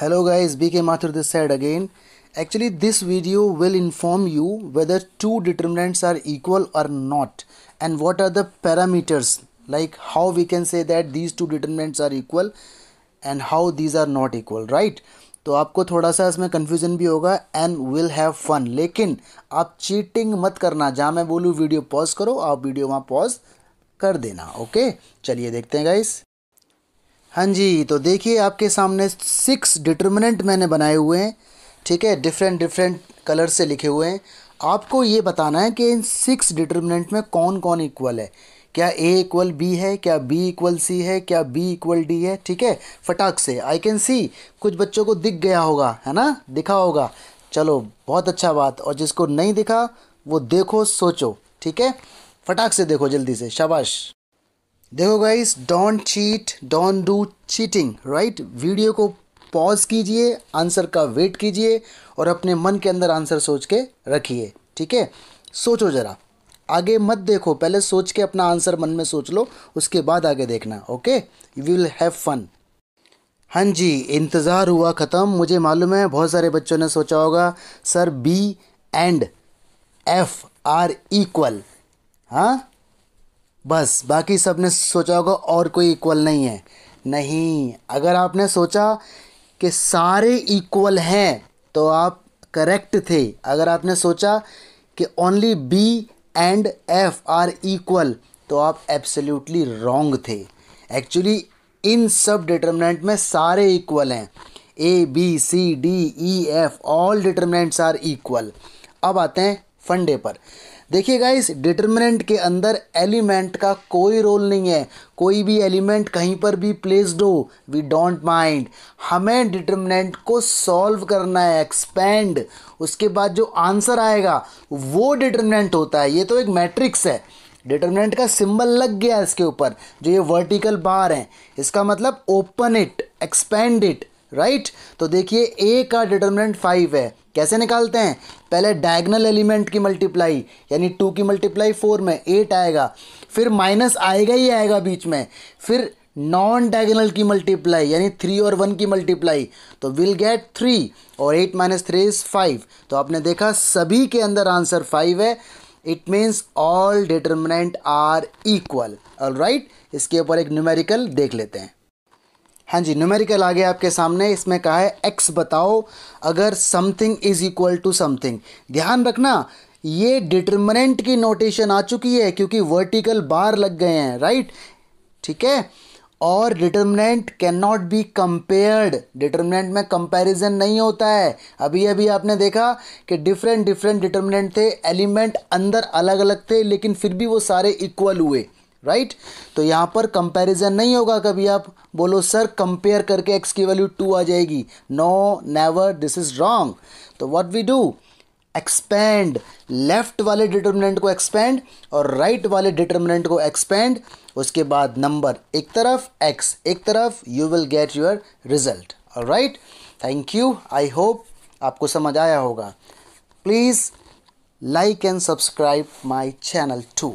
Hello guys, BK Mathur this side again. Actually this video will inform you whether two determinants are equal or not and what are the parameters like how we can say that these two determinants are equal and how these are not equal right तो आपको थोड़ा सा इसमें confusion भी होगा and will have fun लेकिन आप cheating मत करना जहाँ मैं बोलूँ वीडियो पॉज करो आप वीडियो वहाँ पॉज कर देना ओके चलिए देखते हैं गाइस हाँ जी तो देखिए आपके सामने सिक्स डिटर्मिनेंट मैंने बनाए हुए हैं ठीक है डिफरेंट डिफरेंट कलर से लिखे हुए हैं आपको ये बताना है कि इन सिक्स डिटर्मिनेंट में कौन कौन इक्वल है क्या ए इक्वल बी है क्या बी इक्वल सी है क्या बी इक्वल डी है ठीक है फटाक से आई कैन सी कुछ बच्चों को दिख गया होगा है ना दिखा होगा चलो बहुत अच्छा बात और जिसको नहीं दिखा वो देखो सोचो ठीक है फटाक से देखो जल्दी से शाबाश देखो guys don't cheat don't do cheating right video को पॉज कीजिए आंसर का वेट कीजिए और अपने मन के अंदर आंसर सोच के रखिए ठीक है सोचो ज़रा आगे मत देखो पहले सोच के अपना आंसर मन में सोच लो उसके बाद आगे देखना okay you will have fun हाँ जी इंतज़ार हुआ ख़त्म मुझे मालूम है बहुत सारे बच्चों ने सोचा होगा sir B and F are equal हाँ बस बाकी सब ने सोचा होगा और कोई इक्वल नहीं है नहीं अगर आपने सोचा कि सारे इक्वल हैं तो आप करेक्ट थे अगर आपने सोचा कि only B and F are equal तो आप एब्सोल्युटली रॉन्ग थे एक्चुअली इन सब डिटर्मिनेंट में सारे इक्वल हैं A B C D E F all determinants are equal अब आते हैं फंडे पर देखिए गाइस डिटर्मिनेंट के अंदर एलिमेंट का कोई रोल नहीं है कोई भी एलिमेंट कहीं पर भी प्लेस्ड हो वी डोंट माइंड हमें डिटर्मिनेंट को सॉल्व करना है एक्सपेंड उसके बाद जो आंसर आएगा वो डिटर्मिनेंट होता है ये तो एक मैट्रिक्स है डिटर्मिनेंट का सिंबल लग गया इसके ऊपर जो ये वर्टिकल बार हैं इसका मतलब open it expand it right तो देखिए ए का डिटर्मिनेंट फाइव है कैसे निकालते हैं पहले डायगनल एलिमेंट की मल्टीप्लाई यानी टू की मल्टीप्लाई फोर में एट आएगा फिर माइनस आएगा ही आएगा बीच में फिर नॉन डायगनल की मल्टीप्लाई यानी थ्री और वन की मल्टीप्लाई तो विल गेट थ्री और eight minus three is five तो आपने देखा सभी के अंदर आंसर फाइव है it means all determinant are equal all right इसके ऊपर एक न्यूमेरिकल देख लेते हैं हाँ जी न्यूमेरिकल आ गया आपके सामने इसमें कहा है एक्स बताओ अगर something is equal to something ध्यान रखना ये डिटर्मिनेंट की नोटेशन आ चुकी है क्योंकि वर्टिकल बार लग गए हैं राइट ठीक है और determinant can not be compared determinant में कंपैरिजन नहीं होता है अभी अभी आपने देखा कि डिफरेंट डिफरेंट डिटर्मिनेंट थे एलिमेंट अंदर अलग अलग थे लेकिन फिर भी वो सारे इक्वल हुए राइट तो यहाँ पर कंपैरिजन नहीं होगा कभी आप बोलो सर कंपेयर करके एक्स की वैल्यू टू आ जाएगी no never this is wrong तो what we do expand left वाले डिटर्मिनेंट को एक्सपेंड और राइट right वाले डिटर्मिनेंट को एक्सपेंड उसके बाद नंबर एक तरफ एक्स एक तरफ you will get your result right thank you I hope आपको समझ आया होगा please like and subscribe my channel to